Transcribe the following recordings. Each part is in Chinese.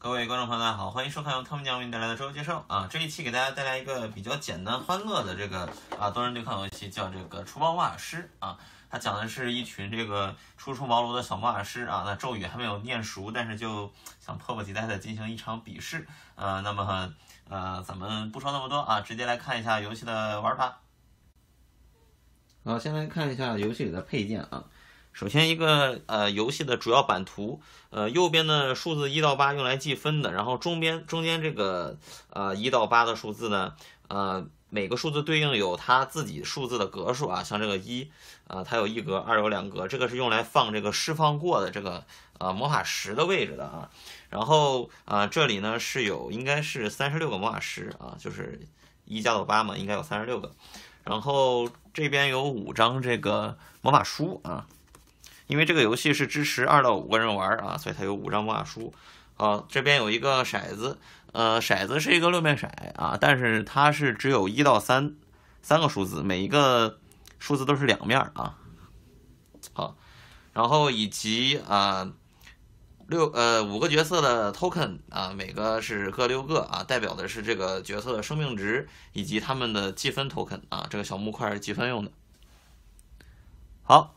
各位观众朋友，大家好，欢迎收看由汤姆酱为您带来的周游介绍啊！这一期给大家带来一个比较简单欢乐的这个啊多人对抗游戏，叫这个房魔法师啊。他讲的是一群这个初出茅庐的小魔法师啊，那咒语还没有念熟，但是就想迫不及待的进行一场比试啊。那么呃，咱们不说那么多啊，直接来看一下游戏的玩法。好，先来看一下游戏里的配件啊。首先，一个呃游戏的主要版图，呃，右边的数字一到八用来计分的。然后中边中间这个呃一到八的数字呢，呃，每个数字对应有它自己数字的格数啊。像这个一，呃，它有一格；二有两格。这个是用来放这个释放过的这个呃魔法石的位置的啊。然后啊，这里呢是有应该是三十六个魔法石啊，就是一加到八嘛，应该有三十六个。然后这边有五张这个魔法书啊。因为这个游戏是支持二到五个人玩啊，所以它有五张魔法书。好，这边有一个骰子，呃，骰子是一个六面骰啊，但是它是只有一到三三个数字，每一个数字都是两面啊。好，然后以及啊六呃五个角色的 token 啊，每个是各六个啊，代表的是这个角色的生命值以及他们的积分 token 啊，这个小木块是积分用的。好。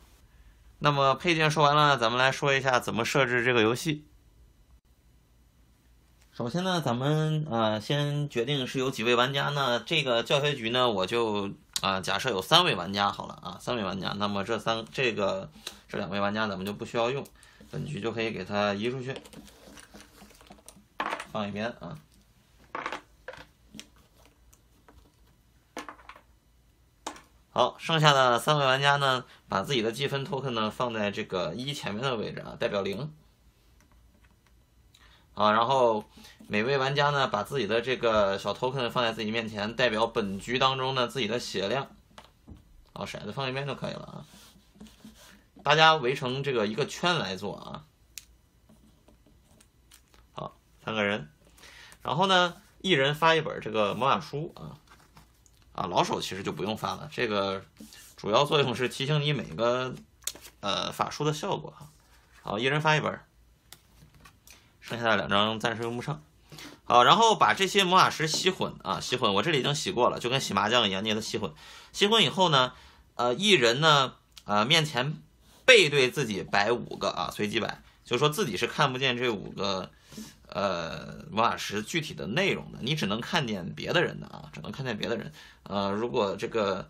那么配件说完了，咱们来说一下怎么设置这个游戏。首先呢，咱们呃先决定是有几位玩家呢？这个教学局呢，我就啊假设有三位玩家好了啊，三位玩家。那么这三这个这两位玩家咱们就不需要用，本局就可以给他移出去，放一边啊。好，剩下的三位玩家呢，把自己的积分 token 呢放在这个一前面的位置啊，代表零。啊，然后每位玩家呢，把自己的这个小 token 放在自己面前，代表本局当中呢自己的血量。好，骰子放一边就可以了啊。大家围成这个一个圈来做啊。好，三个人，然后呢，一人发一本这个魔法书啊。啊，老手其实就不用发了，这个主要作用是提醒你每个呃法术的效果啊。好，一人发一本，剩下的两张暂时用不上。好，然后把这些魔法石吸混啊，吸混，我这里已经洗过了，就跟洗麻将一样，捏的吸混。吸混以后呢，呃，一人呢，呃，面前背对自己摆五个啊，随机摆，就说自己是看不见这五个。呃，魔法石具体的内容的，你只能看见别的人的啊，只能看见别的人。呃，如果这个，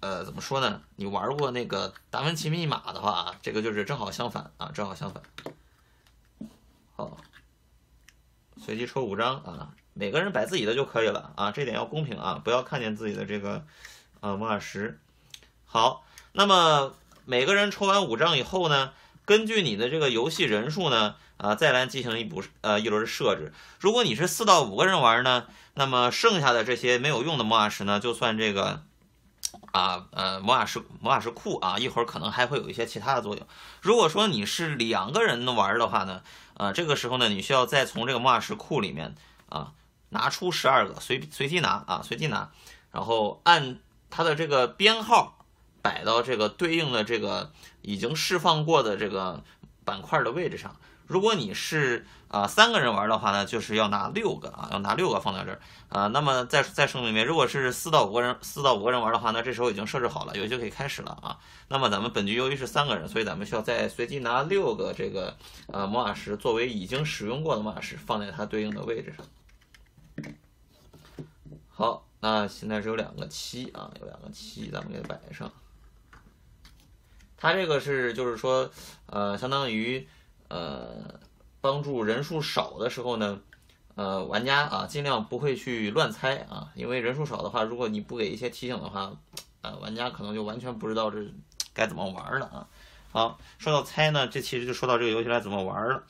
呃，怎么说呢？你玩过那个《达芬奇密码》的话，这个就是正好相反啊，正好相反。好，随机抽五张啊，每个人摆自己的就可以了啊，这点要公平啊，不要看见自己的这个啊魔法石。好，那么每个人抽完五张以后呢？根据你的这个游戏人数呢，啊，再来进行一步呃一轮设置。如果你是四到五个人玩呢，那么剩下的这些没有用的魔法石呢，就算这个啊呃魔法石魔法石库啊，一会儿可能还会有一些其他的作用。如果说你是两个人玩的话呢，啊，这个时候呢，你需要再从这个魔法石库里面啊拿出十二个随随机拿啊随机拿，然后按它的这个编号。摆到这个对应的这个已经释放过的这个板块的位置上。如果你是啊三个人玩的话呢，就是要拿六个啊，要拿六个放在这儿啊。那么再再说明一遍，如果是四到五个人，四到五个人玩的话，那这时候已经设置好了，游戏就可以开始了啊。那么咱们本局由于是三个人，所以咱们需要再随机拿六个这个呃魔法石作为已经使用过的魔法石放在它对应的位置上。好，那现在只有两个七啊，有两个七，咱们给它摆上。它这个是就是说，呃，相当于，呃，帮助人数少的时候呢，呃，玩家啊尽量不会去乱猜啊，因为人数少的话，如果你不给一些提醒的话，呃，玩家可能就完全不知道这该怎么玩了啊。好，说到猜呢，这其实就说到这个游戏来怎么玩了。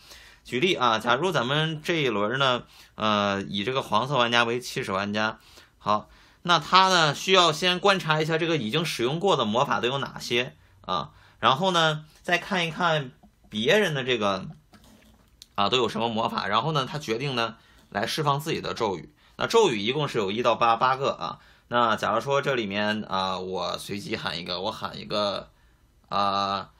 举例啊，假如咱们这一轮呢，呃，以这个黄色玩家为起始玩家，好，那他呢需要先观察一下这个已经使用过的魔法都有哪些。啊，然后呢，再看一看别人的这个，啊，都有什么魔法？然后呢，他决定呢来释放自己的咒语。那咒语一共是有一到八八个啊。那假如说这里面啊，我随机喊一个，我喊一个啊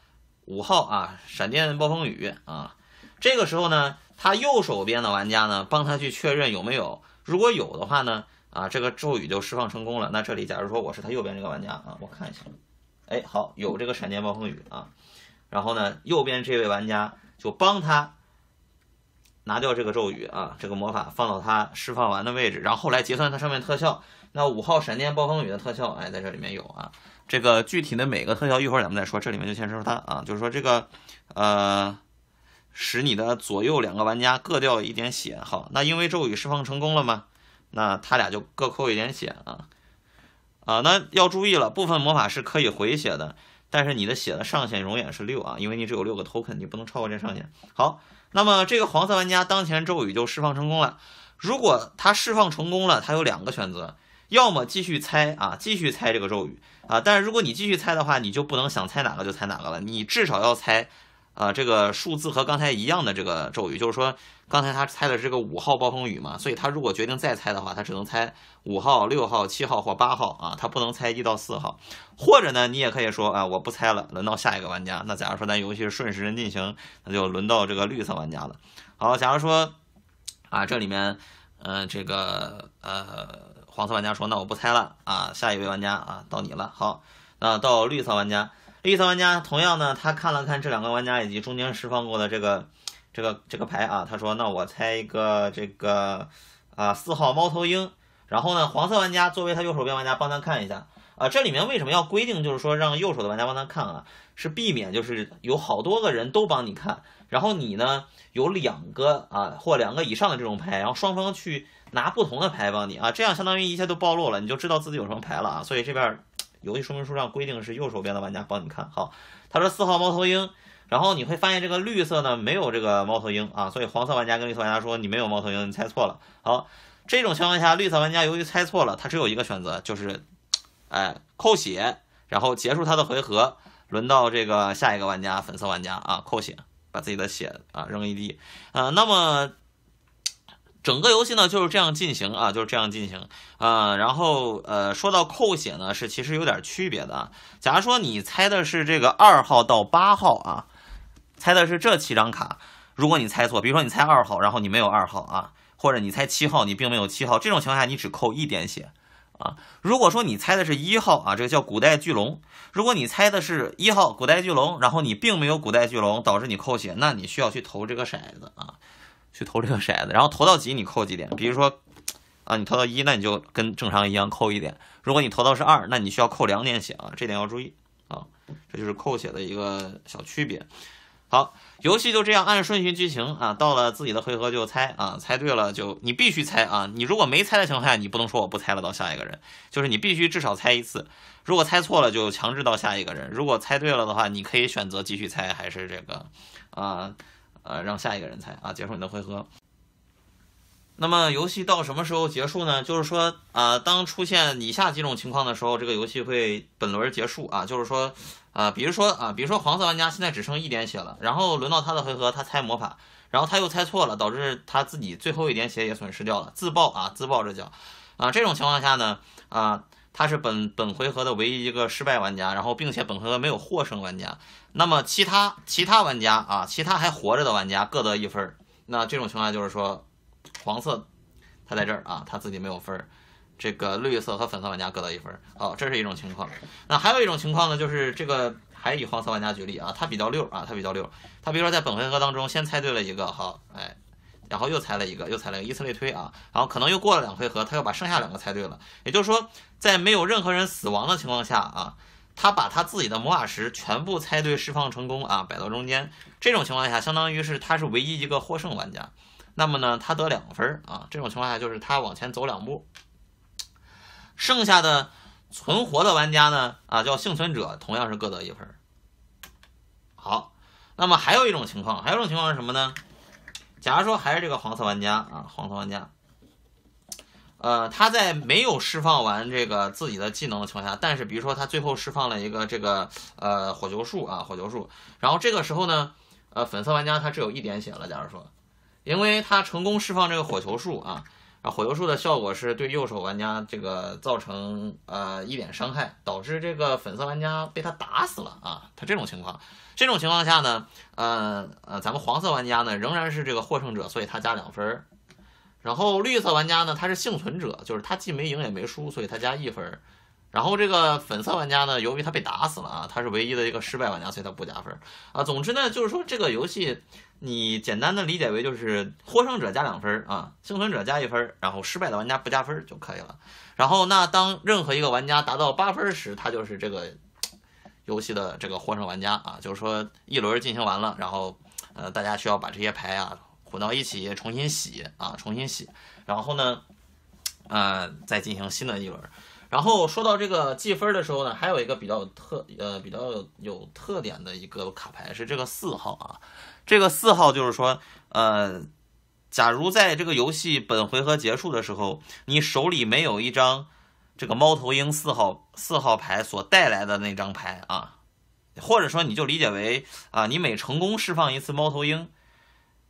五号啊，闪电暴风雨啊。这个时候呢，他右手边的玩家呢帮他去确认有没有，如果有的话呢，啊，这个咒语就释放成功了。那这里假如说我是他右边这个玩家啊，我看一下。哎，好，有这个闪电暴风雨啊，然后呢，右边这位玩家就帮他拿掉这个咒语啊，这个魔法放到他释放完的位置，然后来结算他上面特效。那五号闪电暴风雨的特效，哎，在这里面有啊。这个具体的每个特效，一会儿咱们再说。这里面就先说它啊，就是说这个，呃，使你的左右两个玩家各掉一点血。好，那因为咒语释放成功了嘛，那他俩就各扣一点血啊。啊，那要注意了，部分魔法是可以回血的，但是你的血的上限永远是六啊，因为你只有六个 token，你不能超过这上限。好，那么这个黄色玩家当前咒语就释放成功了。如果他释放成功了，他有两个选择，要么继续猜啊，继续猜这个咒语啊。但是如果你继续猜的话，你就不能想猜哪个就猜哪个了，你至少要猜。呃，这个数字和刚才一样的这个咒语，就是说刚才他猜的是这个五号暴风雨嘛，所以他如果决定再猜的话，他只能猜五号、六号、七号或八号啊，他不能猜一到四号。或者呢，你也可以说啊，我不猜了，轮到下一个玩家。那假如说咱游戏是顺时针进行，那就轮到这个绿色玩家了。好，假如说啊，这里面，嗯，这个呃黄色玩家说，那我不猜了啊，下一位玩家啊，到你了。好，那到绿色玩家。绿色玩家同样呢，他看了看这两个玩家以及中间释放过的这个，这个，这个牌啊，他说：“那我猜一个这个啊，四号猫头鹰。”然后呢，黄色玩家作为他右手边玩家帮他看一下啊。这里面为什么要规定就是说让右手的玩家帮他看啊？是避免就是有好多个人都帮你看，然后你呢有两个啊或两个以上的这种牌，然后双方去拿不同的牌帮你啊，这样相当于一切都暴露了，你就知道自己有什么牌了啊。所以这边。游戏说明书上规定是右手边的玩家帮你看好。他说四号猫头鹰，然后你会发现这个绿色呢没有这个猫头鹰啊，所以黄色玩家跟绿色玩家说你没有猫头鹰，你猜错了。好，这种情况下绿色玩家由于猜错了，他只有一个选择，就是哎扣血，然后结束他的回合，轮到这个下一个玩家粉色玩家啊扣血，把自己的血啊扔一滴，呃那么。整个游戏呢就是这样进行啊，就是这样进行啊。然后呃，说到扣血呢，是其实有点区别的。假如说你猜的是这个二号到八号啊，猜的是这七张卡。如果你猜错，比如说你猜二号，然后你没有二号啊，或者你猜七号，你并没有七号，这种情况下你只扣一点血啊。如果说你猜的是一号啊，这个叫古代巨龙。如果你猜的是一号古代巨龙，然后你并没有古代巨龙，导致你扣血，那你需要去投这个骰子啊。去投这个骰子，然后投到几你扣几点。比如说，啊，你投到一，那你就跟正常一样扣一点。如果你投到是二，那你需要扣两点血啊，这点要注意啊。这就是扣血的一个小区别。好，游戏就这样按顺序进行啊。到了自己的回合就猜啊，猜对了就你必须猜啊。你如果没猜的情况下，你不能说我不猜了，到下一个人。就是你必须至少猜一次。如果猜错了，就强制到下一个人。如果猜对了的话，你可以选择继续猜还是这个啊。呃，让下一个人猜啊结束你的回合。那么游戏到什么时候结束呢？就是说啊，当出现以下几种情况的时候，这个游戏会本轮结束啊。就是说，呃，比如说啊，比如说黄色玩家现在只剩一点血了，然后轮到他的回合，他猜魔法，然后他又猜错了，导致他自己最后一点血也损失掉了，自爆啊，自爆着叫啊。这种情况下呢，啊。他是本本回合的唯一一个失败玩家，然后并且本回合没有获胜玩家，那么其他其他玩家啊，其他还活着的玩家各得一分儿。那这种情况就是说，黄色他在这儿啊，他自己没有分儿，这个绿色和粉色玩家各得一分儿。哦，这是一种情况。那还有一种情况呢，就是这个还以黄色玩家举例啊，他比较六啊，他比较六。他比如说在本回合当中先猜对了一个，好，哎。然后又猜了一个，又猜了一个，以此类推啊。然后可能又过了两回合，他又把剩下两个猜对了。也就是说，在没有任何人死亡的情况下啊，他把他自己的魔法石全部猜对，释放成功啊，摆到中间。这种情况下，相当于是他是唯一一个获胜玩家。那么呢，他得两分啊。这种情况下就是他往前走两步。剩下的存活的玩家呢，啊叫幸存者，同样是各得一分。好，那么还有一种情况，还有一种情况是什么呢？假如说还是这个黄色玩家啊，黄色玩家，呃，他在没有释放完这个自己的技能的情况下，但是比如说他最后释放了一个这个呃火球术啊，火球术，然后这个时候呢，呃，粉色玩家他只有一点血了。假如说，因为他成功释放这个火球术啊。啊，火球术的效果是对右手玩家这个造成呃一点伤害，导致这个粉色玩家被他打死了啊。他这种情况，这种情况下呢，呃呃，咱们黄色玩家呢仍然是这个获胜者，所以他加两分儿。然后绿色玩家呢，他是幸存者，就是他既没赢也没输，所以他加一分儿。然后这个粉色玩家呢，由于他被打死了啊，他是唯一的一个失败玩家，所以他不加分啊。总之呢，就是说这个游戏，你简单的理解为就是获胜者加两分啊，幸存者加一分，然后失败的玩家不加分就可以了。然后那当任何一个玩家达到八分时，他就是这个游戏的这个获胜玩家啊。就是说一轮进行完了，然后呃，大家需要把这些牌啊混到一起，重新洗啊，重新洗，然后呢，呃，再进行新的一轮。然后说到这个计分的时候呢，还有一个比较特呃比较有有特点的一个卡牌是这个四号啊，这个四号就是说呃，假如在这个游戏本回合结束的时候，你手里没有一张这个猫头鹰四号四号牌所带来的那张牌啊，或者说你就理解为啊，你每成功释放一次猫头鹰。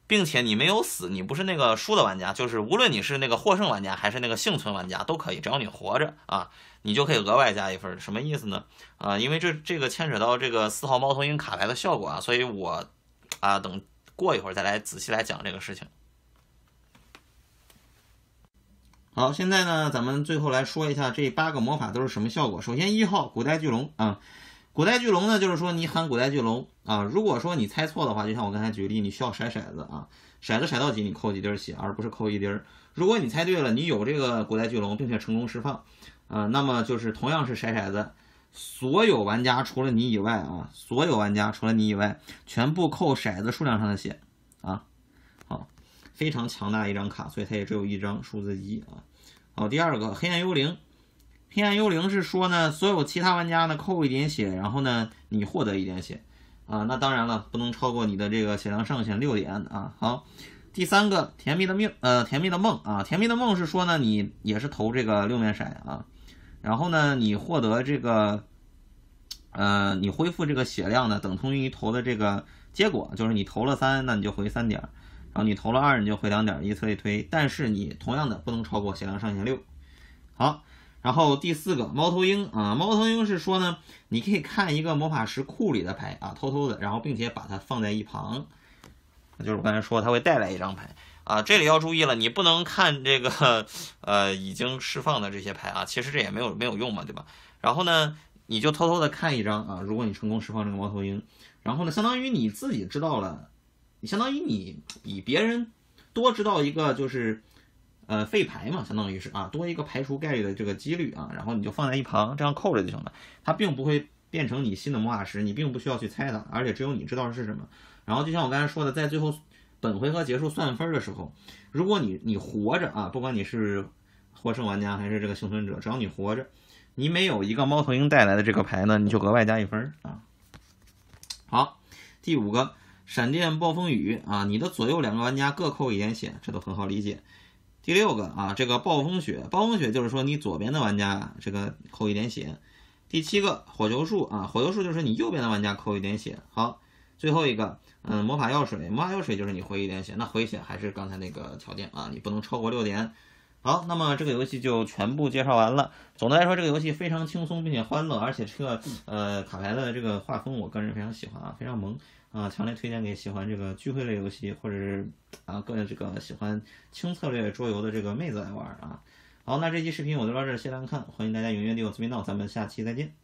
并且你没有死，你不是那个输的玩家，就是无论你是那个获胜玩家还是那个幸存玩家都可以，只要你活着啊，你就可以额外加一份，什么意思呢？啊，因为这这个牵扯到这个四号猫头鹰卡牌的效果啊，所以我啊等过一会儿再来仔细来讲这个事情。好，现在呢咱们最后来说一下这八个魔法都是什么效果。首先一号古代巨龙啊。古代巨龙呢，就是说你喊古代巨龙啊，如果说你猜错的话，就像我刚才举例，你需要甩骰子啊，骰子甩到几，你扣几滴血，而不是扣一滴儿。如果你猜对了，你有这个古代巨龙，并且成功释放，呃，那么就是同样是甩骰子，所有玩家除了你以外啊，所有玩家除了你以外，全部扣骰子数量上的血啊。好，非常强大一张卡，所以它也只有一张数字一啊。好，第二个黑暗幽灵。黑暗幽灵是说呢，所有其他玩家呢扣一点血，然后呢你获得一点血啊。那当然了，不能超过你的这个血量上限六点啊。好，第三个甜蜜的命呃，甜蜜的梦啊，甜蜜的梦是说呢，你也是投这个六面骰啊，然后呢你获得这个呃你恢复这个血量呢，等同于投的这个结果，就是你投了三，那你就回三点，然后你投了二，你就回两点，以此类推。但是你同样的不能超过血量上限六。好。然后第四个猫头鹰啊，猫头鹰是说呢，你可以看一个魔法石库里的牌啊，偷偷的，然后并且把它放在一旁，就是我刚才说它会带来一张牌啊，这里要注意了，你不能看这个 呃已经释放的这些牌啊，其实这也没有没有用嘛，对吧？然后呢，你就偷偷的看一张啊，如果你成功释放这个猫头鹰，然后呢，相当于你自己知道了，相当于你比别人多知道一个就是。呃，废牌嘛，相当于是啊，多一个排除概率的这个几率啊，然后你就放在一旁，这样扣着就行了。它并不会变成你新的魔法石，你并不需要去猜它，而且只有你知道是什么。然后就像我刚才说的，在最后本回合结束算分的时候，如果你你活着啊，不管你是获胜玩家还是这个幸存者，只要你活着，你没有一个猫头鹰带来的这个牌呢，你就额外加一分啊。好，第五个闪电暴风雨啊，你的左右两个玩家各扣一点血，这都很好理解。第六个啊，这个暴风雪，暴风雪就是说你左边的玩家这个扣一点血。第七个火球术啊，火球术就是你右边的玩家扣一点血。好，最后一个嗯魔法药水，魔法药水就是你回一点血。那回血还是刚才那个条件啊，你不能超过六点。好，那么这个游戏就全部介绍完了。总的来说，这个游戏非常轻松并且欢乐，而且这个呃卡牌的这个画风我个人非常喜欢啊，非常萌。啊，强烈推荐给喜欢这个聚会类游戏，或者是啊，各这个喜欢轻策略桌游的这个妹子来玩啊。好，那这期视频我就到这，谢谢观看，欢迎大家踊跃订阅《桌频道，咱们下期再见。